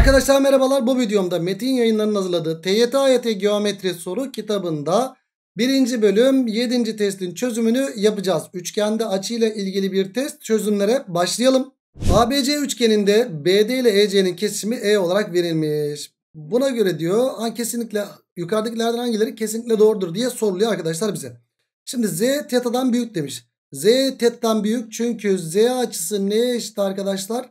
Arkadaşlar merhabalar bu videomda Metin yayınlarının hazırladığı TYT AYT Geometri soru kitabında 1. bölüm 7. testin çözümünü yapacağız. Üçgende açıyla ilgili bir test çözümlere başlayalım. ABC üçgeninde BD ile EC'nin kesişimi E olarak verilmiş. Buna göre diyor kesinlikle yukarıdakilerden hangileri kesinlikle doğrudur diye soruluyor arkadaşlar bize. Şimdi Z teta'dan büyük demiş. Z teta'dan büyük çünkü Z açısı neye eşit arkadaşlar?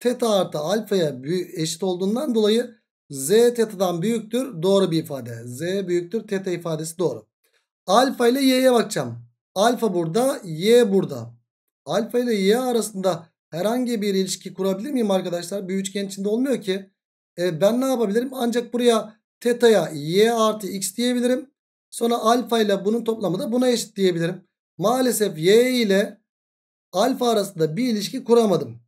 Teta artı alfaya eşit olduğundan dolayı z tetadan büyüktür. Doğru bir ifade. Z büyüktür. Teta ifadesi doğru. Alfa ile y'ye bakacağım. Alfa burada. Y burada. Alfa ile y arasında herhangi bir ilişki kurabilir miyim arkadaşlar? Bir üçgen içinde olmuyor ki. E, ben ne yapabilirim? Ancak buraya teta'ya y artı x diyebilirim. Sonra alfa ile bunun toplamı da buna eşit diyebilirim. Maalesef y ile alfa arasında bir ilişki kuramadım.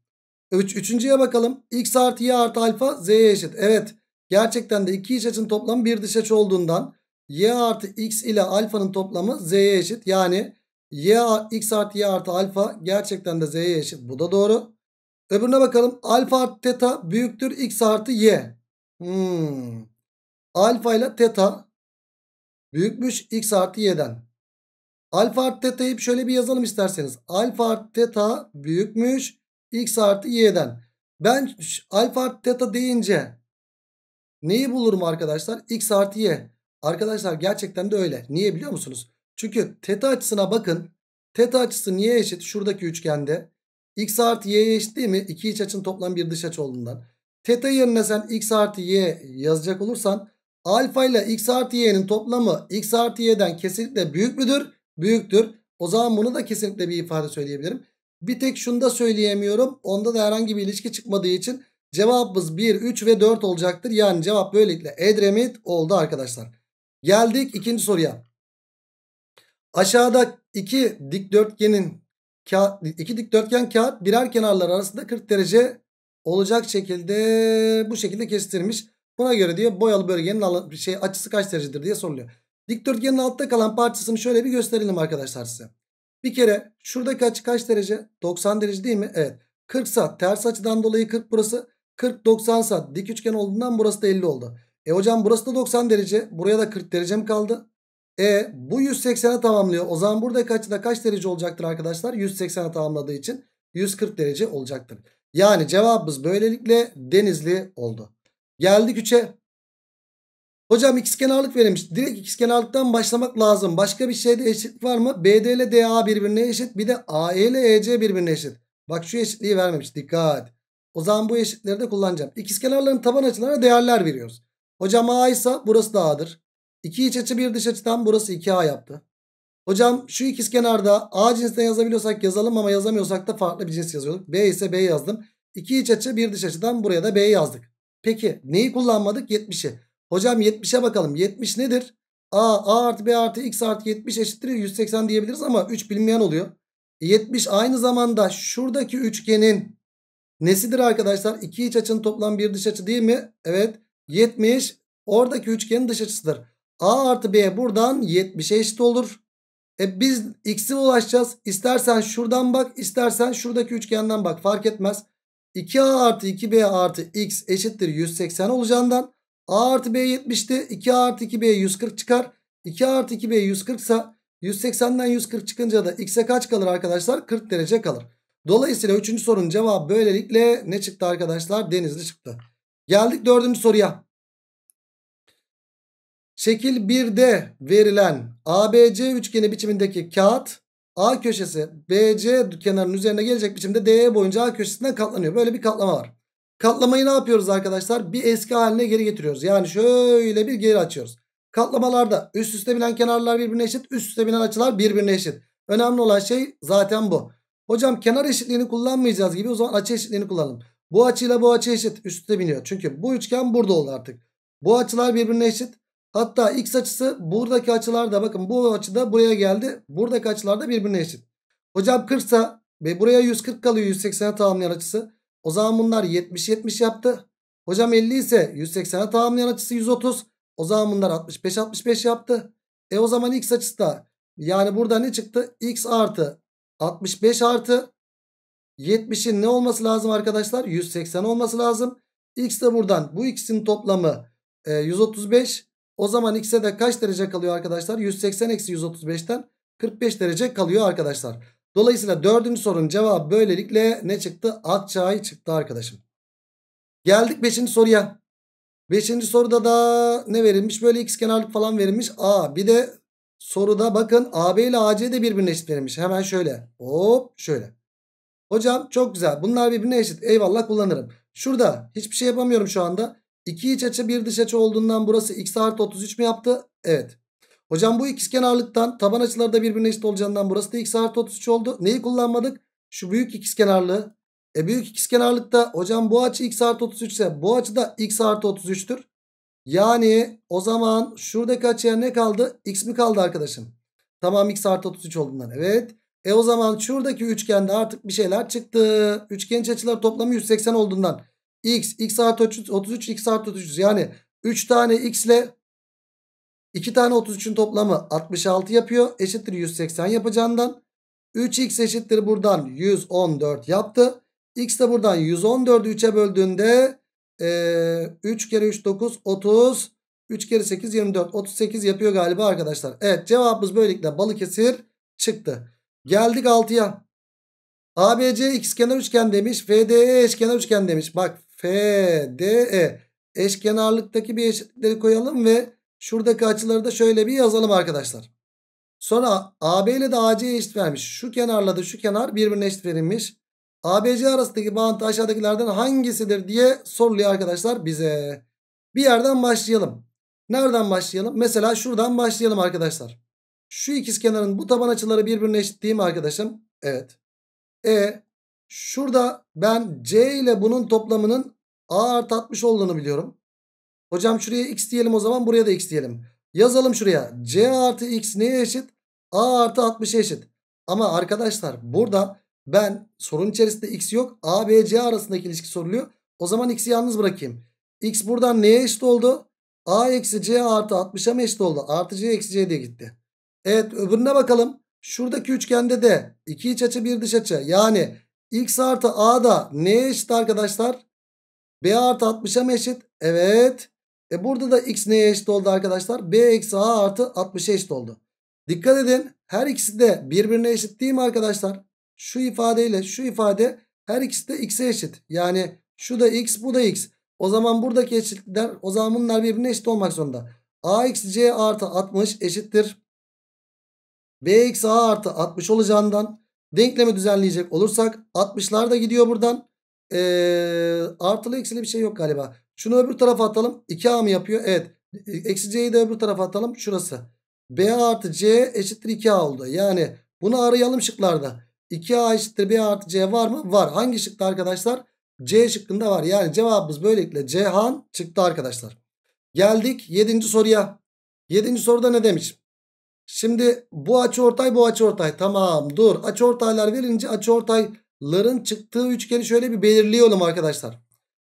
Üç, üçüncüye bakalım. X artı Y artı alfa Z'ye eşit. Evet. Gerçekten de iki iç açının toplamı bir dış açı olduğundan Y artı X ile alfanın toplamı Z'ye eşit. Yani Y X artı Y artı alfa gerçekten de Z'ye eşit. Bu da doğru. Öbürüne bakalım. Alfa artı teta büyüktür X artı Y. Hmm. Alfa ile teta büyükmüş X artı Y'den. Alfa artı teta'yı şöyle bir yazalım isterseniz. Alfa artı teta büyükmüş x artı y'den. Ben alfa artı teta deyince neyi bulurum arkadaşlar? x artı y. Arkadaşlar gerçekten de öyle. Niye biliyor musunuz? Çünkü teta açısına bakın. Teta açısı niye eşit? Şuradaki üçgende. x artı y'ye eşit değil mi? İki iç açın toplam bir dış aç olduğundan. Teta yerine sen x artı y yazacak olursan alfa ile x artı y'nin toplamı x artı y'den kesinlikle büyük müdür? Büyüktür. O zaman bunu da kesinlikle bir ifade söyleyebilirim. Bir tek şunu da söyleyemiyorum. Onda da herhangi bir ilişki çıkmadığı için cevabımız 1, 3 ve 4 olacaktır. Yani cevap böylelikle Edremit oldu arkadaşlar. Geldik ikinci soruya. Aşağıda iki dikdörtgenin kağıt, iki dikdörtgen kağıt birer kenarlar arasında 40 derece olacak şekilde bu şekilde kestirmiş. Buna göre diye boyalı bölgenin şey açısı kaç derecedir diye soruluyor. Dikdörtgenin altta kalan parçasını şöyle bir gösterelim arkadaşlar size. Bir kere şurada kaç kaç derece? 90 derece değil mi? Evet. 40 saat ters açıdan dolayı 40 burası. 40 90 saat dik üçgen olduğundan burası da 50 oldu. E hocam burası da 90 derece. Buraya da 40 derece mi kaldı? E bu 180'e tamamlıyor. O zaman burada açı da kaç derece olacaktır arkadaşlar? 180'e tamamladığı için 140 derece olacaktır. Yani cevabımız böylelikle denizli oldu. Geldik 3'e. Hocam x kenarlık verilmiş. Direkt x kenarlıktan başlamak lazım. Başka bir şeyde eşitlik var mı? BD ile DA birbirine eşit. Bir de AE ile EC birbirine eşit. Bak şu eşitliği vermemiş. Dikkat. O zaman bu eşitleri de kullanacağım. İkiz kenarların taban açılarına değerler veriyoruz. Hocam A ise burası da A'dır. İki iç açı bir dış açıdan burası 2A yaptı. Hocam şu ikiz kenarda A cinsinden yazabiliyorsak yazalım ama yazamıyorsak da farklı bir cins yazıyorduk. B ise B yazdım. İki iç açı bir dış açıdan buraya da B yazdık. Peki neyi kullanmadık? 70'i. Hocam 70'e bakalım. 70 nedir? A, A artı B artı X artı 70 eşittir 180 diyebiliriz ama 3 bilmeyen oluyor. 70 e, aynı zamanda şuradaki üçgenin nesidir arkadaşlar? İki iç açının toplam bir dış açı değil mi? Evet. 70 oradaki üçgenin dış açısıdır. A artı B buradan 70'e eşit olur. E biz x'e ulaşacağız. İstersen şuradan bak istersen şuradaki üçgenden bak fark etmez. 2a artı 2b artı x eşittir 180 olacağından A artı B 70'ti. 2 a artı 2 B 140 çıkar. 2 a artı 2 B 140 ise 180'den 140 çıkınca da x'e kaç kalır arkadaşlar? 40 derece kalır. Dolayısıyla 3. sorunun cevabı böylelikle ne çıktı arkadaşlar? Denizli çıktı. Geldik 4. soruya. Şekil 1'de verilen ABC üçgeni biçimindeki kağıt A köşesi BC kenarının üzerine gelecek biçimde DE boyunca A köşesinden katlanıyor. Böyle bir katlama var. Katlamayı ne yapıyoruz arkadaşlar? Bir eski haline geri getiriyoruz. Yani şöyle bir geri açıyoruz. Katlamalarda üst üste binen kenarlar birbirine eşit. Üst üste binen açılar birbirine eşit. Önemli olan şey zaten bu. Hocam kenar eşitliğini kullanmayacağız gibi o zaman açı eşitliğini kullanalım. Bu açıyla bu açı eşit üstte biniyor. Çünkü bu üçgen burada oldu artık. Bu açılar birbirine eşit. Hatta x açısı buradaki açılarda bakın bu açıda buraya geldi. Buradaki açılar da birbirine eşit. Hocam 40 ve buraya 140 kalıyor 180'e tamamlayan açısı. O zaman bunlar 70-70 yaptı. Hocam 50 ise 180'e tamamlayan açısı 130. O zaman bunlar 65-65 yaptı. E o zaman x açısı da yani burada ne çıktı? x artı 65 artı 70'in ne olması lazım arkadaşlar? 180 olması lazım. x de buradan bu x'in toplamı 135. E, o zaman x'e de kaç derece kalıyor arkadaşlar? 180 eksi 135'ten 45 derece kalıyor arkadaşlar. Dolayısıyla dördüncü sorunun cevabı böylelikle ne çıktı? Akçay çıktı arkadaşım. Geldik beşinci soruya. Beşinci soruda da ne verilmiş? Böyle x kenarlık falan verilmiş. A bir de soruda bakın AB ile AC de birbirine eşit verilmiş. Hemen şöyle hop şöyle. Hocam çok güzel bunlar birbirine eşit eyvallah kullanırım. Şurada hiçbir şey yapamıyorum şu anda. 2 iç açı 1 dış açı olduğundan burası x artı 33 mi yaptı? Evet. Hocam bu ikizkenarlıktan taban açıları da birbirine eşit olacağından burası da x artı 33 oldu. Neyi kullanmadık? Şu büyük ikizkenarlığı. E büyük ikizkenarlıkta hocam bu açı x artı 33 ise bu açı da x artı 33'tür. Yani o zaman şuradaki açıya ne kaldı? X mi kaldı arkadaşım? Tamam x artı 33 olduğundan evet. E o zaman şuradaki üçgende artık bir şeyler çıktı. Üçgen açılar toplamı 180 olduğundan x, x artı 33, 33 x artı 33 yani 3 tane x ile 2 tane 33'ün toplamı 66 yapıyor. Eşittir 180 yapacağından. 3x eşittir buradan 114 yaptı. X de buradan 114'ü 3'e böldüğünde e, 3 kere 3 9 30. 3 kere 8 24 38 yapıyor galiba arkadaşlar. Evet cevabımız böylelikle Balıkesir çıktı. Geldik 6'ya. ABC ikizkenar üçgen demiş. FDE eşkenar üçgen demiş. Bak FDE eşkenarlıktaki bir eşitleri koyalım ve Şuradaki açıları da şöyle bir yazalım arkadaşlar. Sonra AB ile de AC'ye eşit vermiş. Şu kenarla da şu kenar birbirine eşit verilmiş. ABC arasındaki bağıntı aşağıdakilerden hangisidir diye soruluyor arkadaşlar bize. Bir yerden başlayalım. Nereden başlayalım? Mesela şuradan başlayalım arkadaşlar. Şu ikiz kenarın bu taban açıları birbirine eşit değil mi arkadaşım? Evet. E şurada ben C ile bunun toplamının A artı 60 olduğunu biliyorum. Hocam şuraya x diyelim o zaman buraya da x diyelim. Yazalım şuraya. C artı x neye eşit? A artı 60'a eşit. Ama arkadaşlar burada ben sorun içerisinde x yok. A, B, C arasındaki ilişki soruluyor. O zaman x'i yalnız bırakayım. x buradan neye eşit oldu? A eksi C artı 60'a mı eşit oldu? Artı C eksi C diye gitti. Evet öbürüne bakalım. Şuradaki üçgende de iki iç açı bir dış açı. Yani x artı a da neye eşit arkadaşlar? B artı 60'a mı eşit? Evet. E burada da x neye eşit oldu arkadaşlar? b eksi a artı 60'a eşit oldu. Dikkat edin her ikisi de birbirine eşit değil mi arkadaşlar? Şu ifadeyle şu ifade her ikisi de x'e eşit. Yani şu da x bu da x. O zaman buradaki eşitler, o zaman bunlar birbirine eşit olmak zorunda. c artı 60 eşittir. bx a artı 60 olacağından denklemi düzenleyecek olursak 60'lar da gidiyor buradan e, artılı eksili bir şey yok galiba. Şunu öbür tarafa atalım. 2A mı yapıyor? Evet. Eksi C'yi de öbür tarafa atalım. Şurası. B artı C eşittir 2A oldu. Yani bunu arayalım şıklarda. 2A eşittir B artı C var mı? Var. Hangi şıkta arkadaşlar? C şıkkında var. Yani cevabımız böylelikle C han çıktı arkadaşlar. Geldik 7. soruya. 7. soruda ne demiş? Şimdi bu açı ortay bu açı ortay. Tamam dur. Açı ortaylar verince açı ortay ların çıktığı üçgeni şöyle bir belirliyorum arkadaşlar.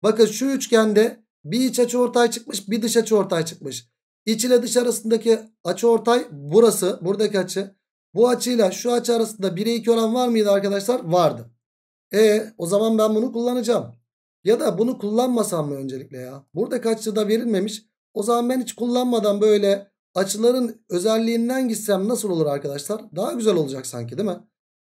Bakın şu üçgende bir iç açı ortay çıkmış bir dış açı ortay çıkmış. İç ile dış arasındaki açı ortay burası. Buradaki açı. Bu açıyla şu açı arasında 1'e 2 oran var mıydı arkadaşlar? Vardı. E o zaman ben bunu kullanacağım. Ya da bunu kullanmasam mı öncelikle ya? Burada kaççı da verilmemiş. O zaman ben hiç kullanmadan böyle açıların özelliğinden gitsem nasıl olur arkadaşlar? Daha güzel olacak sanki değil mi?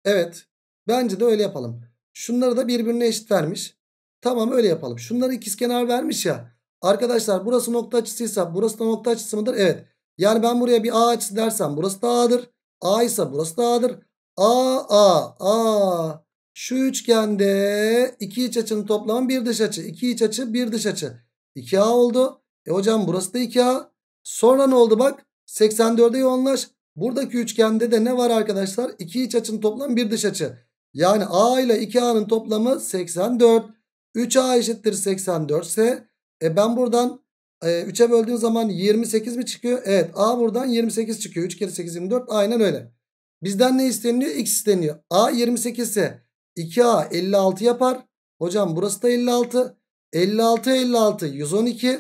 Evet. Bence de öyle yapalım. Şunları da birbirine eşit vermiş. Tamam öyle yapalım. Şunları ikizkenar vermiş ya. Arkadaşlar burası nokta açısıysa burası da nokta açısı mıdır? Evet. Yani ben buraya bir A açısı dersem burası da A'dır. A ise burası da A'dır. A A A. Şu üçgende iki iç açının toplamı bir dış açı. iki iç açı bir dış açı. 2A oldu. E hocam burası da 2A. Sonra ne oldu bak? 84'e yoğunlaş. Buradaki üçgende de ne var arkadaşlar? İki iç açının toplamı bir dış açı. Yani A ile 2A'nın toplamı 84. 3A eşittir 84 ise e ben buradan e, 3'e böldüğüm zaman 28 mi çıkıyor? Evet A buradan 28 çıkıyor. 3 kere 8 24 aynen öyle. Bizden ne isteniyor? X isteniyor. A 28 ise 2A 56 yapar. Hocam burası da 56. 56 56 112.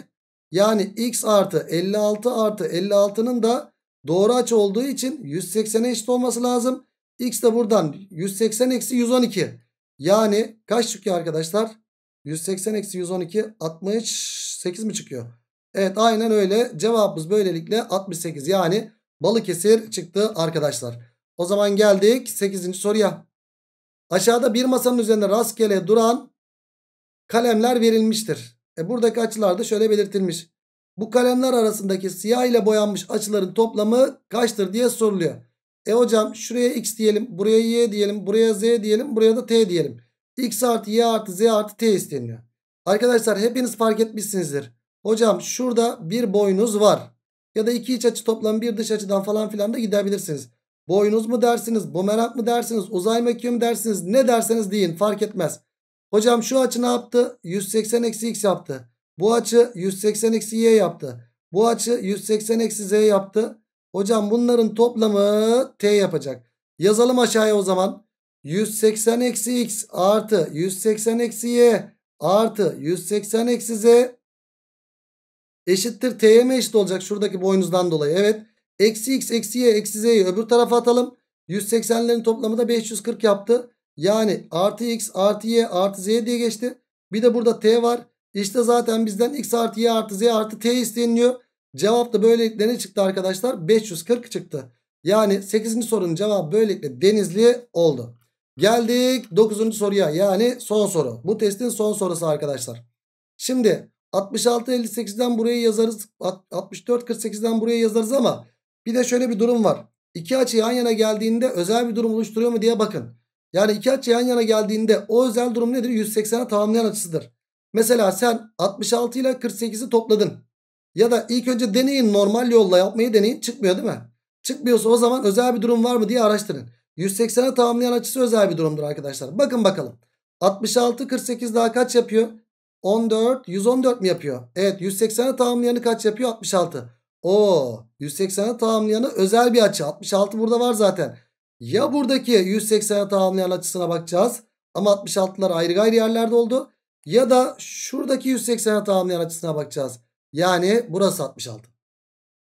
Yani X artı 56 artı 56'nın da doğru aç olduğu için 180'e eşit olması lazım. X de buradan 180 eksi 112. Yani kaç çıkıyor arkadaşlar? 180 eksi 112 68 mi çıkıyor? Evet aynen öyle. Cevabımız böylelikle 68 yani Balıkesir çıktı arkadaşlar. O zaman geldik 8. soruya. Aşağıda bir masanın üzerinde rastgele duran kalemler verilmiştir. E buradaki açılar da şöyle belirtilmiş. Bu kalemler arasındaki siyah ile boyanmış açıların toplamı kaçtır diye soruluyor. E hocam şuraya x diyelim. Buraya y diyelim. Buraya z diyelim. Buraya da t diyelim. x artı y artı z artı t isteniyor. Arkadaşlar hepiniz fark etmişsinizdir. Hocam şurada bir boyunuz var. Ya da iki iç açı toplam bir dış açıdan falan filan da gidebilirsiniz. Boyunuz mu dersiniz? Bumerang mı dersiniz? Uzay mekiği mi dersiniz? Ne derseniz deyin fark etmez. Hocam şu açı ne yaptı? 180 eksi x yaptı. Bu açı 180 eksi y yaptı. Bu açı 180 eksi z yaptı. Hocam bunların toplamı t yapacak. Yazalım aşağıya o zaman. 180 eksi x artı 180 eksi y artı 180 eksi z eşittir t'ye mi eşit olacak şuradaki boynuzdan dolayı. Evet eksi x eksi y eksi z'yi öbür tarafa atalım. 180'lerin toplamı da 540 yaptı. Yani artı x artı y artı z diye geçti. Bir de burada t var. İşte zaten bizden x artı y artı z artı t isteniyor. Cevap da böylelikle ne çıktı arkadaşlar? 540 çıktı. Yani 8. sorunun cevabı böylelikle Denizli oldu. Geldik 9. soruya yani son soru. Bu testin son sorusu arkadaşlar. Şimdi 66-58'den buraya yazarız. 64-48'den buraya yazarız ama bir de şöyle bir durum var. İki açı yan yana geldiğinde özel bir durum oluşturuyor mu diye bakın. Yani iki açı yan yana geldiğinde o özel durum nedir? 180'e tamamlayan açısıdır. Mesela sen 66 ile 48'i topladın. Ya da ilk önce deneyin normal yolla yapmayı deneyin çıkmıyor değil mi? Çıkmıyorsa o zaman özel bir durum var mı diye araştırın. 180'e tamamlayan açısı özel bir durumdur arkadaşlar. Bakın bakalım. 66 48 daha kaç yapıyor? 14 114 mi yapıyor? Evet 180'e tamamlayanı kaç yapıyor? 66. O 180'e tamamlayanı özel bir açı. 66 burada var zaten. Ya buradaki 180'e tamamlayan açısına bakacağız. Ama 66'lar ayrı gayrı yerlerde oldu. Ya da şuradaki 180'e tamamlayan açısına bakacağız. Yani burası 66.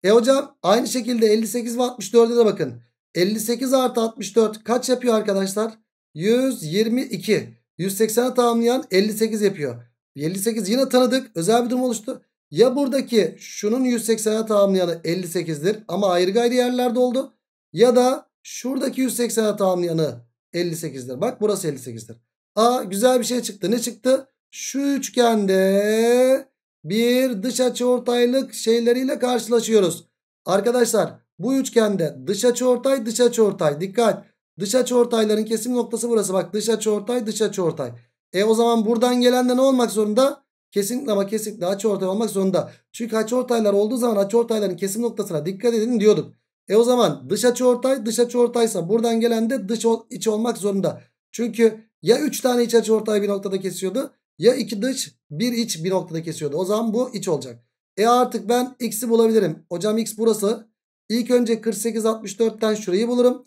E hocam aynı şekilde 58 ve 64'e de bakın. 58 artı 64 kaç yapıyor arkadaşlar? 122. 180'e tamamlayan 58 yapıyor. 58 yine tanıdık. Özel bir durum oluştu. Ya buradaki şunun 180'e tamamlayanı 58'dir ama ayrı gayrı yerlerde oldu. Ya da şuradaki 180'e tamamlayanı 58'dir. Bak burası 58'dir. Aa güzel bir şey çıktı. Ne çıktı? Şu üçgende bir dış açıortaylık şeyleriyle karşılaşıyoruz. Arkadaşlar bu üçgende dış açıortay dış açıortay dikkat. Dış açıortayların kesim noktası burası bak dış açıortay dış açıortay. E o zaman buradan gelen de ne olmak zorunda? Kesinlikle ama kesinlikle açıortay olmak zorunda. Çünkü açıortaylar olduğu zaman açıortayların kesim noktasına dikkat edin diyorduk. E o zaman dış açıortay dış açıortaysa buradan gelen de dış iç olmak zorunda. Çünkü ya 3 tane iç açıortay bir noktada kesiyordu ya iki dış bir iç bir noktada kesiyordu. O zaman bu iç olacak. E artık ben x'i bulabilirim. Hocam x burası. İlk önce 48 64'ten şurayı bulurum.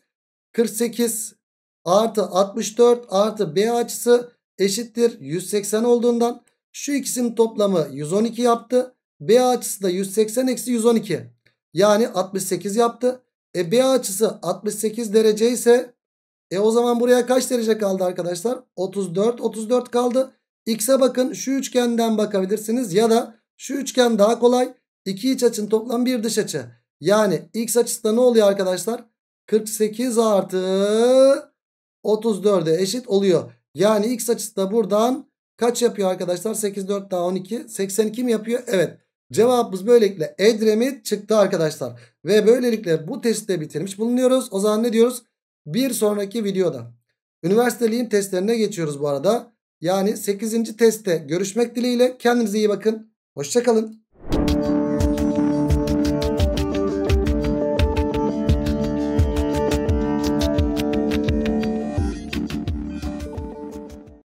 48 artı 64 artı b açısı eşittir 180 olduğundan şu ikisinin toplamı 112 yaptı. B açısı da 180 eksi 112. Yani 68 yaptı. E B açısı 68 derece ise e o zaman buraya kaç derece kaldı arkadaşlar? 34 34 kaldı. X'e bakın şu üçgenden bakabilirsiniz ya da şu üçgen daha kolay. İki iç açın toplam bir dış açı. Yani X açısı da ne oluyor arkadaşlar? 48 artı 34'e eşit oluyor. Yani X açısı da buradan kaç yapıyor arkadaşlar? 8, 4 daha 12. 82 mi yapıyor? Evet. Cevabımız böylelikle Edremit çıktı arkadaşlar. Ve böylelikle bu testi de bitirmiş bulunuyoruz. O zaman ne diyoruz? Bir sonraki videoda. Üniversiteliğin testlerine geçiyoruz bu arada. Yani 8. testte görüşmek dileğiyle kendinize iyi bakın. Hoşçakalın.